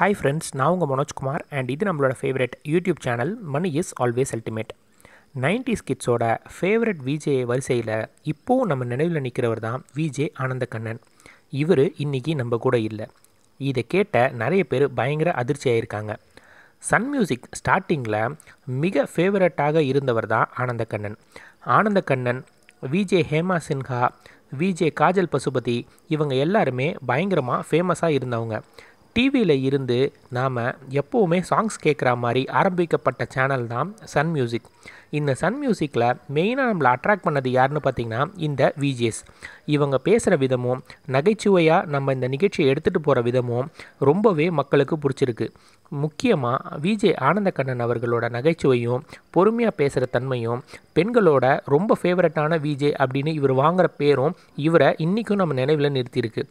hi friends நான் உங்கள் Manojkumar and இது நம்மளோட favourite YouTube channel Mani is always ultimate nineties கிட்ஸோட ஃபேவரட் விஜே வரிசையில் இப்போவும் நம்ம நினைவில் நிற்கிறவர் தான் விஜே ஆனந்த கண்ணன் இவர் இன்றைக்கி நம்ம கூட இல்லை இதை கேட்ட நிறைய பேர் பயங்கர அதிர்ச்சியாக இருக்காங்க சன் மியூசிக் ஸ்டார்டிங்கில் மிக ஃபேவரட்டாக இருந்தவர் தான் ஆனந்த கண்ணன் ஆனந்த கண்ணன் விஜே ஹேமா சின்ஹா விஜே காஜல் பசுபதி இவங்க எல்லாருமே பயங்கரமாக ஃபேமஸாக இருந்தவங்க டிவியில் இருந்து நாம் எப்போவுமே சாங்ஸ் கேட்குற மாதிரி ஆரம்பிக்கப்பட்ட சேனல் தான் சன் மியூசிக் இந்த சன் மியூசிக்கில் மெயினாக நம்மளை அட்ராக்ட் பண்ணது யாருன்னு பார்த்திங்கன்னா இந்த விஜிஎஸ் இவங்க பேசுகிற விதமும் நகைச்சுவையாக நம்ம இந்த நிகழ்ச்சியை எடுத்துகிட்டு போகிற விதமும் ரொம்பவே மக்களுக்கு பிடிச்சிருக்கு முக்கியமாக விஜே ஆனந்தக்கண்ணன் அவர்களோட நகைச்சுவையும் பொறுமையாக பேசுகிற தன்மையும் பெண்களோட ரொம்ப ஃபேவரட்டான விஜே அப்படின்னு இவர் வாங்குகிற பேரும் இவரை இன்றைக்கும் நம்ம நினைவில் நிறுத்தியிருக்கு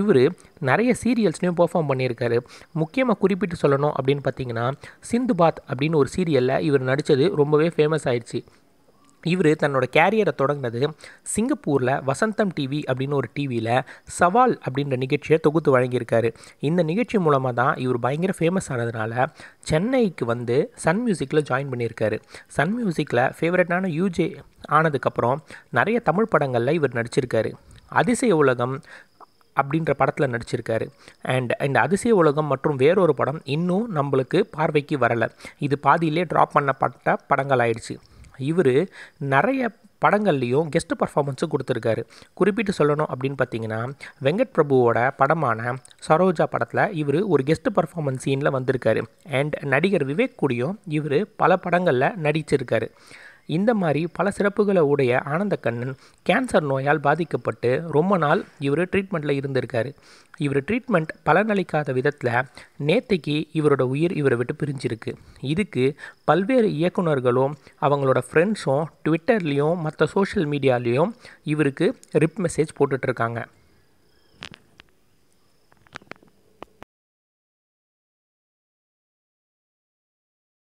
இவர் நிறைய சீரியல்ஸ்லையும் பர்ஃபார்ம் பண்ணி பண்ணியிருக்காரு முக்கியமாக குறிப்பிட்டு சொல்லணும் அப்படின்னு பார்த்தீங்கன்னா சிந்து பாத் அப்படின்னு ஒரு சீரியலில் இவர் நடித்தது ரொம்பவே ஃபேமஸ் ஆயிடுச்சு இவர் தன்னோட கேரியரை தொடங்கினது சிங்கப்பூரில் வசந்தம் டிவி அப்படின்னு ஒரு டிவியில் சவால் அப்படின்ற நிகழ்ச்சியை தொகுத்து வழங்கியிருக்காரு இந்த நிகழ்ச்சி மூலமாக தான் இவர் பயங்கர ஃபேமஸ் ஆனதுனால சென்னைக்கு வந்து சன் மியூசிக்கில் ஜாயின் பண்ணியிருக்காரு சன் மியூசிக்கில் ஃபேவரட்டான யூஜே ஆனதுக்கப்புறம் நிறைய தமிழ் படங்களில் இவர் நடிச்சிருக்காரு அதிசய உலகம் அப்படின்ற படத்தில் நடிச்சிருக்காரு அண்ட் இந்த அதிசய உலகம் மற்றும் வேறொரு படம் இன்னும் நம்மளுக்கு பார்வைக்கு வரலை இது பாதியிலே ட்ராப் பண்ணப்பட்ட படங்கள் ஆயிடுச்சு இவர் நிறைய படங்கள்லேயும் கெஸ்ட் பர்ஃபார்மன்ஸும் கொடுத்துருக்காரு குறிப்பிட்டு சொல்லணும் அப்படின்னு பார்த்தீங்கன்னா வெங்கட் பிரபுவோட படமான சரோஜா படத்தில் இவர் ஒரு கெஸ்ட் பர்ஃபார்மன்ஸ் சீனில் வந்திருக்காரு அண்ட் நடிகர் விவேக் கூடியும் இவர் பல படங்களில் நடிச்சிருக்காரு இந்த மாதிரி பல சிறப்புகளை உடைய ஆனந்தக்கண்ணன் கேன்சர் நோயால் பாதிக்கப்பட்டு ரொம்ப நாள் இவர் ட்ரீட்மெண்ட்டில் இருந்திருக்கார் இவர் ட்ரீட்மெண்ட் பலனளிக்காத விதத்தில் நேத்திக்கு இவரோட உயிர் இவரை விட்டு பிரிஞ்சிருக்கு இதுக்கு பல்வேறு இயக்குநர்களும் அவங்களோட ஃப்ரெண்ட்ஸும் ட்விட்டர்லேயும் மற்ற சோஷியல் மீடியாலேயும் இவருக்கு ரிப் மெசேஜ் போட்டுட்ருக்காங்க